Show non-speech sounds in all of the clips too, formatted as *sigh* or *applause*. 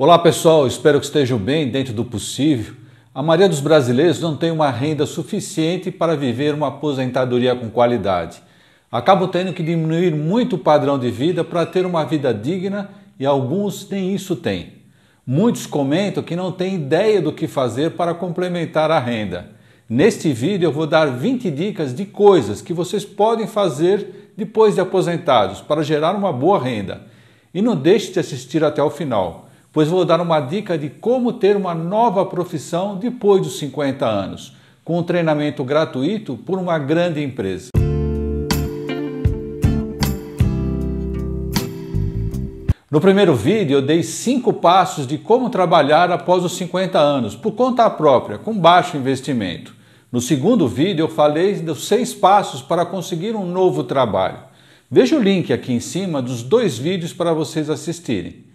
Olá pessoal, espero que estejam bem dentro do possível. A maioria dos brasileiros não tem uma renda suficiente para viver uma aposentadoria com qualidade. Acabam tendo que diminuir muito o padrão de vida para ter uma vida digna e alguns nem isso têm. Muitos comentam que não têm ideia do que fazer para complementar a renda. Neste vídeo eu vou dar 20 dicas de coisas que vocês podem fazer depois de aposentados para gerar uma boa renda. E não deixe de assistir até o final pois vou dar uma dica de como ter uma nova profissão depois dos 50 anos, com um treinamento gratuito por uma grande empresa. No primeiro vídeo, eu dei cinco passos de como trabalhar após os 50 anos, por conta própria, com baixo investimento. No segundo vídeo, eu falei dos seis passos para conseguir um novo trabalho. Veja o link aqui em cima dos dois vídeos para vocês assistirem.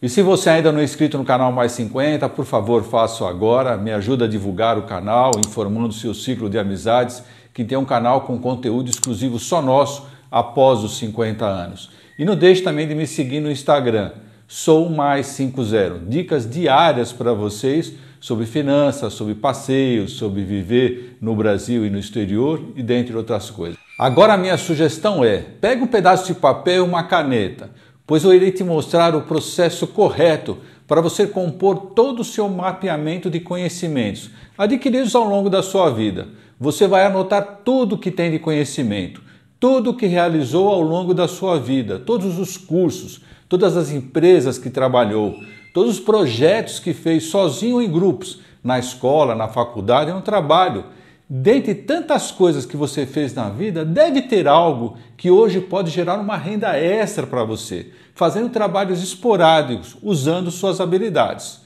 E se você ainda não é inscrito no canal Mais 50, por favor, faça agora, me ajuda a divulgar o canal, informando o seu ciclo de amizades, que tem um canal com conteúdo exclusivo só nosso após os 50 anos. E não deixe também de me seguir no Instagram, sou mais 50, dicas diárias para vocês sobre finanças, sobre passeios, sobre viver no Brasil e no exterior e dentre outras coisas. Agora a minha sugestão é: pegue um pedaço de papel e uma caneta pois eu irei te mostrar o processo correto para você compor todo o seu mapeamento de conhecimentos adquiridos ao longo da sua vida. Você vai anotar tudo o que tem de conhecimento, tudo o que realizou ao longo da sua vida, todos os cursos, todas as empresas que trabalhou, todos os projetos que fez sozinho ou em grupos, na escola, na faculdade, no trabalho Dentre tantas coisas que você fez na vida, deve ter algo que hoje pode gerar uma renda extra para você, fazendo trabalhos esporádicos, usando suas habilidades.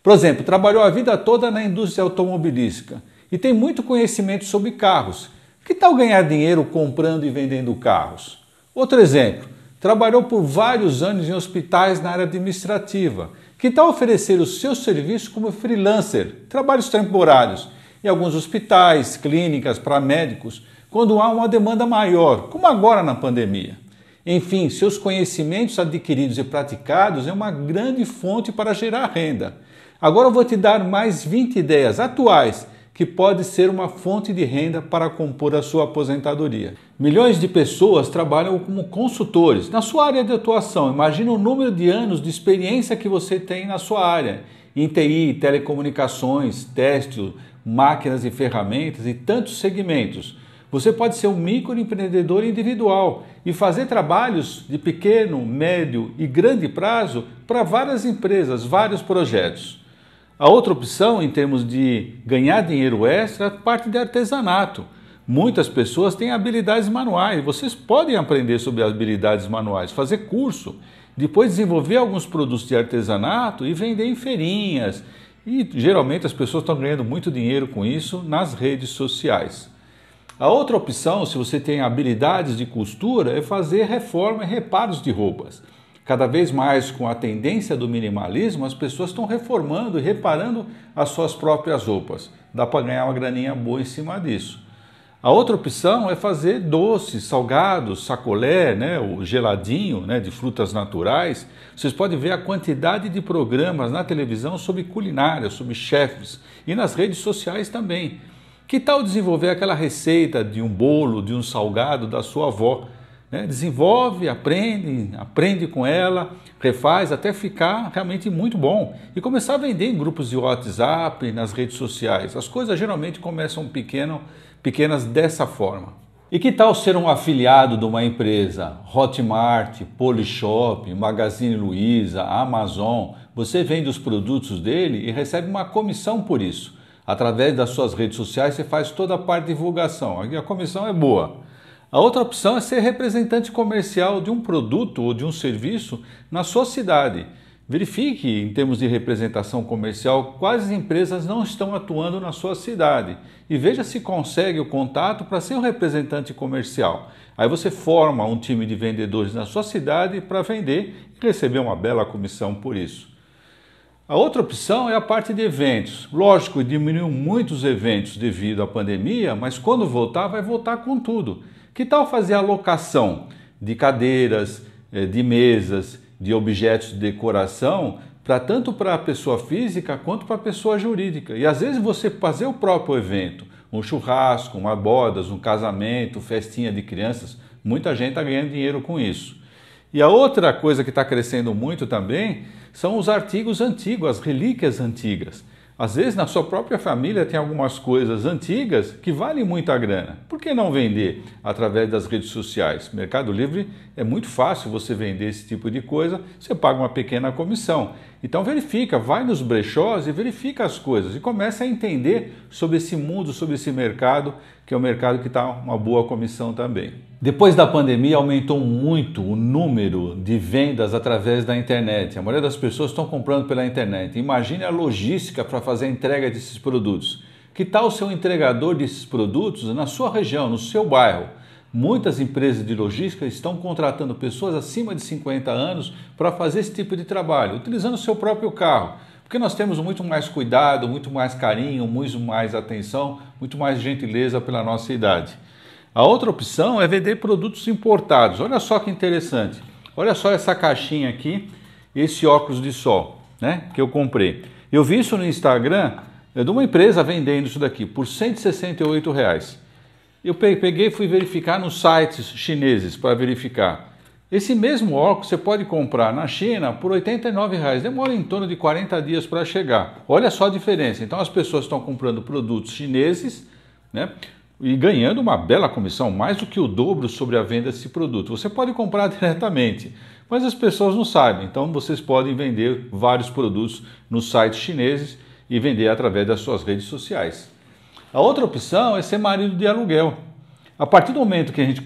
Por exemplo, trabalhou a vida toda na indústria automobilística e tem muito conhecimento sobre carros. Que tal ganhar dinheiro comprando e vendendo carros? Outro exemplo, trabalhou por vários anos em hospitais na área administrativa. Que tal oferecer o seu serviço como freelancer, trabalhos temporários? em alguns hospitais, clínicas, para médicos, quando há uma demanda maior, como agora na pandemia. Enfim, seus conhecimentos adquiridos e praticados é uma grande fonte para gerar renda. Agora eu vou te dar mais 20 ideias atuais que pode ser uma fonte de renda para compor a sua aposentadoria. Milhões de pessoas trabalham como consultores na sua área de atuação. Imagina o número de anos de experiência que você tem na sua área, em TI, telecomunicações, testes, máquinas e ferramentas e tantos segmentos. Você pode ser um microempreendedor individual e fazer trabalhos de pequeno, médio e grande prazo para várias empresas, vários projetos. A outra opção, em termos de ganhar dinheiro extra, é parte de artesanato. Muitas pessoas têm habilidades manuais. Vocês podem aprender sobre habilidades manuais, fazer curso, depois desenvolver alguns produtos de artesanato e vender em feirinhas, e geralmente as pessoas estão ganhando muito dinheiro com isso nas redes sociais. A outra opção, se você tem habilidades de costura, é fazer reforma e reparos de roupas. Cada vez mais com a tendência do minimalismo, as pessoas estão reformando e reparando as suas próprias roupas. Dá para ganhar uma graninha boa em cima disso. A outra opção é fazer doces, salgados, sacolé, né, o geladinho né, de frutas naturais. Vocês podem ver a quantidade de programas na televisão sobre culinária, sobre chefes e nas redes sociais também. Que tal desenvolver aquela receita de um bolo, de um salgado da sua avó? Né? Desenvolve, aprende, aprende com ela, refaz até ficar realmente muito bom e começar a vender em grupos de WhatsApp, nas redes sociais. As coisas geralmente começam pequeno pequenas dessa forma. E que tal ser um afiliado de uma empresa? Hotmart, Polishop, Magazine Luiza, Amazon. Você vende os produtos dele e recebe uma comissão por isso. Através das suas redes sociais você faz toda a parte de divulgação. A comissão é boa. A outra opção é ser representante comercial de um produto ou de um serviço na sua cidade. Verifique, em termos de representação comercial, quais empresas não estão atuando na sua cidade e veja se consegue o contato para ser um representante comercial. Aí você forma um time de vendedores na sua cidade para vender e receber uma bela comissão por isso. A outra opção é a parte de eventos. Lógico, diminuiu muito os eventos devido à pandemia, mas quando voltar, vai voltar com tudo. Que tal fazer a locação de cadeiras, eh, de mesas, de objetos de decoração para tanto para a pessoa física quanto para a pessoa jurídica. E às vezes você fazer o próprio evento, um churrasco, uma bodas, um casamento, festinha de crianças, muita gente está ganhando dinheiro com isso. E a outra coisa que está crescendo muito também são os artigos antigos, as relíquias antigas. Às vezes, na sua própria família tem algumas coisas antigas que valem muita grana. Por que não vender através das redes sociais? Mercado Livre é muito fácil você vender esse tipo de coisa, você paga uma pequena comissão. Então verifica, vai nos brechós e verifica as coisas e começa a entender sobre esse mundo, sobre esse mercado que é um mercado que está uma boa comissão também. Depois da pandemia, aumentou muito o número de vendas através da internet. A maioria das pessoas estão comprando pela internet. Imagine a logística para fazer a entrega desses produtos. Que tal o seu entregador desses produtos na sua região, no seu bairro? Muitas empresas de logística estão contratando pessoas acima de 50 anos para fazer esse tipo de trabalho, utilizando o seu próprio carro. Porque nós temos muito mais cuidado, muito mais carinho, muito mais atenção, muito mais gentileza pela nossa idade. A outra opção é vender produtos importados. Olha só que interessante. Olha só essa caixinha aqui, esse óculos de sol, né? Que eu comprei. Eu vi isso no Instagram é de uma empresa vendendo isso daqui por 168 reais. Eu peguei e fui verificar nos sites chineses para verificar. Esse mesmo óculos você pode comprar na China por R$ 89,00. Demora em torno de 40 dias para chegar. Olha só a diferença. Então as pessoas estão comprando produtos chineses, né? E ganhando uma bela comissão, mais do que o dobro sobre a venda desse produto. Você pode comprar *laughs* diretamente, mas as pessoas não sabem. Então vocês podem vender vários produtos nos sites chineses e vender através das suas redes sociais. A outra opção é ser marido de aluguel. A partir do momento que a gente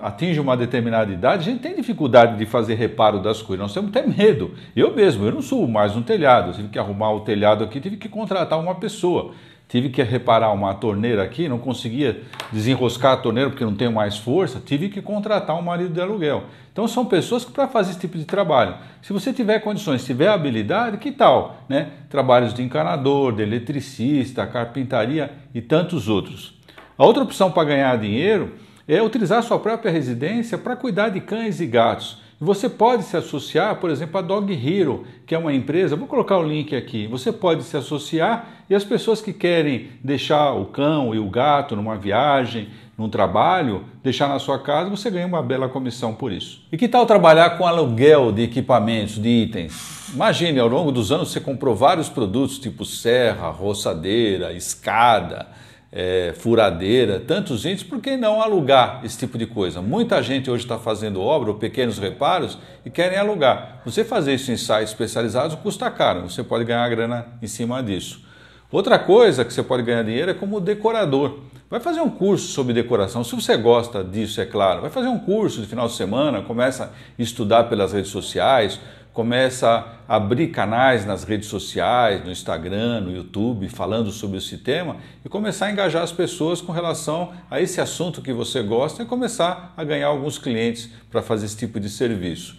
atinge uma determinada idade, a gente tem dificuldade de fazer reparo das coisas. Nós temos até medo. Eu mesmo, eu não subo mais um telhado. Eu tive que arrumar o telhado aqui, tive que contratar uma pessoa. Tive que reparar uma torneira aqui, não conseguia desenroscar a torneira porque não tenho mais força. Tive que contratar um marido de aluguel. Então são pessoas que para fazer esse tipo de trabalho, se você tiver condições, tiver habilidade, que tal, né? Trabalhos de encanador, de eletricista, carpintaria e tantos outros. A outra opção para ganhar dinheiro é utilizar sua própria residência para cuidar de cães e gatos. Você pode se associar, por exemplo, à Dog Hero, que é uma empresa. Vou colocar o link aqui. Você pode se associar e as pessoas que querem deixar o cão e o gato numa viagem, num trabalho, deixar na sua casa, você ganha uma bela comissão por isso. E que tal trabalhar com aluguel de equipamentos, de itens? Imagine, ao longo dos anos você comprou vários produtos tipo serra, roçadeira, escada é, furadeira, tantos índices, por que não alugar esse tipo de coisa? Muita gente hoje está fazendo obra ou pequenos reparos e querem alugar. Você fazer isso em sites especializados custa caro, você pode ganhar grana em cima disso. Outra coisa que você pode ganhar dinheiro é como decorador. Vai fazer um curso sobre decoração, se você gosta disso, é claro. Vai fazer um curso de final de semana, começa a estudar pelas redes sociais, começa a abrir canais nas redes sociais, no Instagram, no YouTube, falando sobre esse tema e começar a engajar as pessoas com relação a esse assunto que você gosta e começar a ganhar alguns clientes para fazer esse tipo de serviço.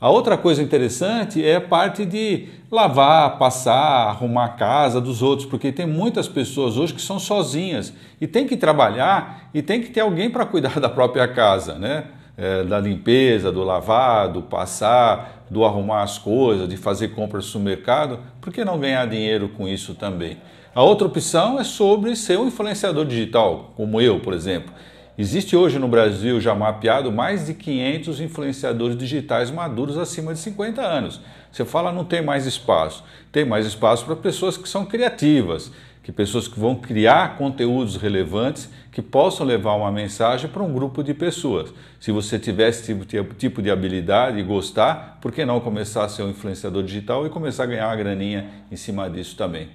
A outra coisa interessante é a parte de lavar, passar, arrumar a casa dos outros, porque tem muitas pessoas hoje que são sozinhas e tem que trabalhar e tem que ter alguém para cuidar *laughs* da própria casa, né? é, da limpeza, do lavar, do passar, do arrumar as coisas, de fazer compras no mercado. por que não ganhar dinheiro com isso também? A outra opção é sobre ser um influenciador digital, como eu, por exemplo. Existe hoje no Brasil já mapeado mais de 500 influenciadores digitais maduros acima de 50 anos. Você fala não tem mais espaço. Tem mais espaço para pessoas que são criativas, que pessoas que vão criar conteúdos relevantes que possam levar uma mensagem para um grupo de pessoas. Se você tiver esse tipo, tipo de habilidade e gostar, por que não começar a ser um influenciador digital e começar a ganhar uma graninha em cima disso também?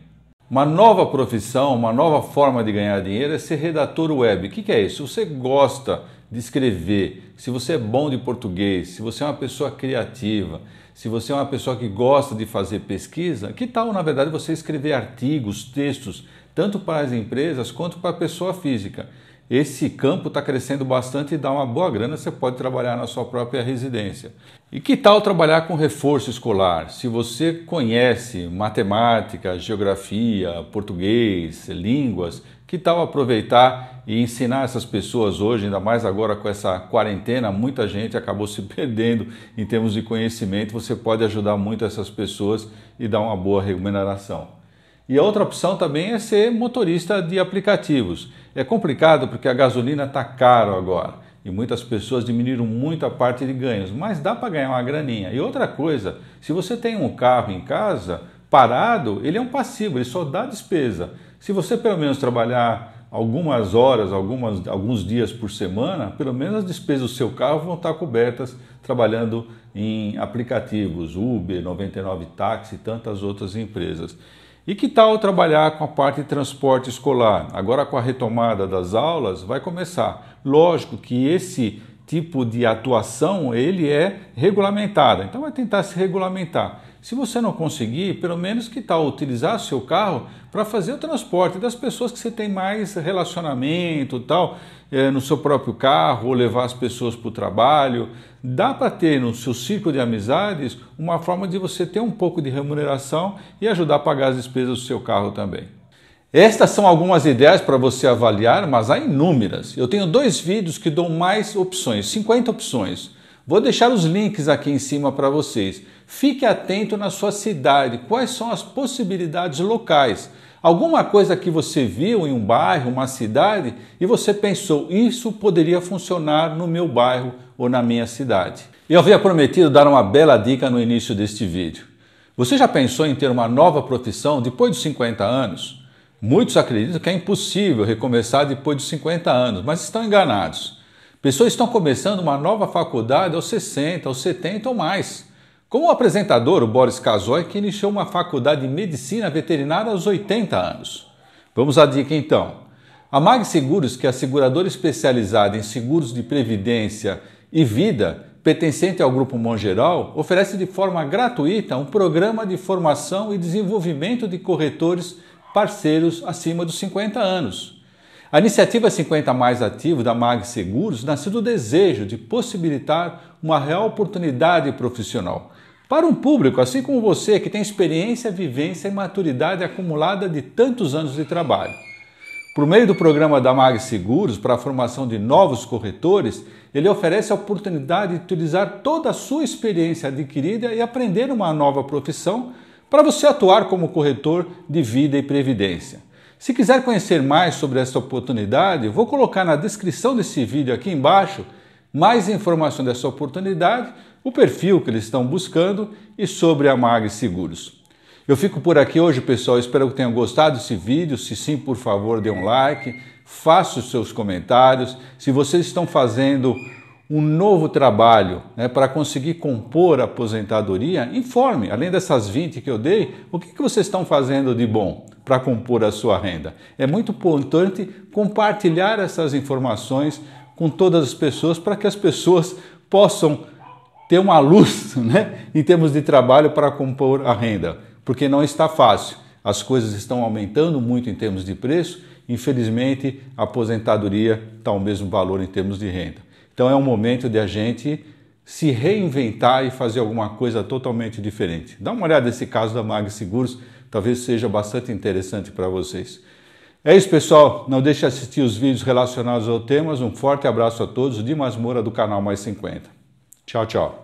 Uma nova profissão, uma nova forma de ganhar dinheiro é ser redator web. O que é isso? Você gosta de escrever, se você é bom de português, se você é uma pessoa criativa, se você é uma pessoa que gosta de fazer pesquisa, que tal, na verdade, você escrever artigos, textos, tanto para as empresas quanto para a pessoa física? esse campo está crescendo bastante e dá uma boa grana, você pode trabalhar na sua própria residência. E que tal trabalhar com reforço escolar? Se você conhece matemática, geografia, português, línguas, que tal aproveitar e ensinar essas pessoas hoje, ainda mais agora com essa quarentena, muita gente acabou se *laughs* perdendo em termos de conhecimento. Você pode ajudar muito essas pessoas e dar uma boa remuneração. E a outra opção também é ser motorista de aplicativos. É complicado porque a gasolina está caro agora e muitas pessoas diminuíram muito a parte de ganhos, mas dá para ganhar uma graninha. E outra coisa, se você tem um carro em casa parado, ele é um passivo, ele só dá despesa. Se você pelo menos trabalhar algumas horas, algumas, alguns dias por semana, pelo menos as despesas do seu carro vão estar cobertas trabalhando em aplicativos, Uber, 99 Táxi e tantas outras empresas. E que tal trabalhar com a parte de transporte escolar? Agora, com a retomada das aulas, vai começar. Lógico que esse tipo de atuação ele é regulamentada, então vai tentar se regulamentar. Se você não conseguir, pelo menos que tal utilizar seu carro para fazer o transporte das pessoas que você tem mais relacionamento tal, é, no seu próprio carro, ou levar as pessoas para o trabalho. Dá para ter no seu círculo de amizades uma forma de você ter um pouco de remuneração e ajudar a pagar as despesas do seu carro também. Estas são algumas ideias para você avaliar, mas há inúmeras. Eu tenho dois vídeos que dão mais opções, 50 opções. Vou deixar os links aqui em cima para vocês. Fique atento na sua cidade, quais são as possibilidades locais. Alguma coisa que você viu em um bairro, uma cidade, e você pensou, isso poderia funcionar no meu bairro ou na minha cidade. Eu havia prometido dar uma bela dica no início deste vídeo. Você já pensou em ter uma nova profissão depois dos 50 anos? Muitos acreditam que é impossível recomeçar depois dos 50 anos, mas estão enganados. Pessoas estão começando uma nova faculdade aos 60, aos 70 ou mais. Como o apresentador, o Boris Kazoy que iniciou uma faculdade de medicina veterinária aos 80 anos. Vamos à dica então. A Mag Seguros, que é a seguradora especializada em seguros de previdência e vida, pertencente ao Grupo Mongeral, oferece de forma gratuita um programa de formação e desenvolvimento de corretores parceiros acima dos 50 anos. A iniciativa 50 Mais Ativo da MAG Seguros nasceu do desejo de possibilitar uma real oportunidade profissional para um público assim como você que tem experiência, vivência e maturidade acumulada de tantos anos de trabalho. Por meio do programa da MAG Seguros para a formação de novos corretores, ele oferece a oportunidade de utilizar toda a sua experiência adquirida e aprender uma nova profissão para você atuar como corretor de vida e previdência. Se quiser conhecer mais sobre esta oportunidade, vou colocar na descrição desse vídeo aqui embaixo mais informações dessa oportunidade, o perfil que eles estão buscando e sobre a Mag Seguros. Eu fico por aqui hoje, pessoal. Espero que tenham gostado desse vídeo. Se sim, por favor, dê um like, faça os seus comentários. Se vocês estão fazendo um novo trabalho né, para conseguir compor a aposentadoria, informe, além dessas 20 que eu dei, o que, que vocês estão fazendo de bom para compor a sua renda. É muito importante compartilhar essas informações com todas as pessoas para que as pessoas possam ter uma luz *laughs* né, em termos de trabalho para compor a renda, porque não está fácil. As coisas estão aumentando muito em termos de preço, infelizmente a aposentadoria está ao mesmo valor em termos de renda. Então é um momento de a gente se reinventar e fazer alguma coisa totalmente diferente. Dá uma olhada nesse caso da Mag Seguros, talvez seja bastante interessante para vocês. É isso, pessoal. Não deixe de assistir os vídeos relacionados ao tema. Um forte abraço a todos. Dimas Moura, do canal Mais 50. Tchau, tchau.